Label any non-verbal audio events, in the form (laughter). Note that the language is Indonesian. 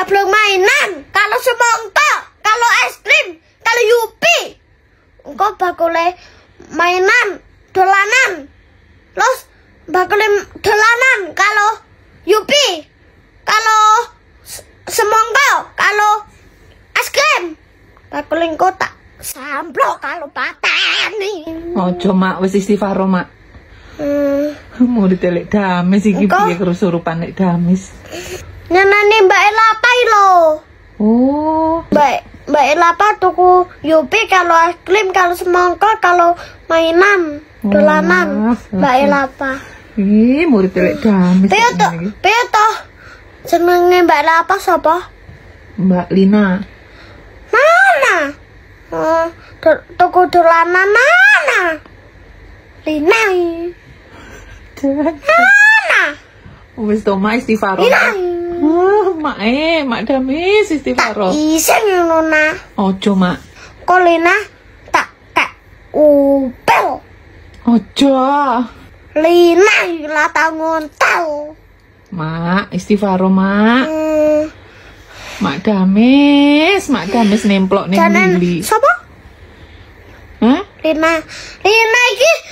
Saya belum mainan. Kalau semongko, kalau es krim, kalau yupi. engkau bakal mainan, dolanan. Los bakal dolanan kalau yupi. Kalau semongko, kalau es krim. bakal kota tak samplok kalau nih Oh cuma wis istighfar mak. Hmm. Mau ditelek damis iki piye kerusurupan damis. Nenane Mbak Elapa lo. Oh. Mbak Mbak Elapa tuku Yupi kalau es krim, kalau semangka, kalau mainan, dolanan. Oh. Mbak Elapa. Ih, murid telek damis. Piye to? Piye to? Senenge Mbak Elapa sapa? Mbak Lina. Mana? Oh, tuku dolanan mana? Lina. (laughs) Mana? Wis to mai istighfar. Lina. Ah, mak e, mak dami tak Isen nona. Ojo, mak. Kolina tak tak upel. Ojo. Lina ila tangon tau. Mak, istighfar, mak. Hmm. Mak Damis, Mak Damis nemplok nih Jangan, Sapa? Hah? Lina. Lina ini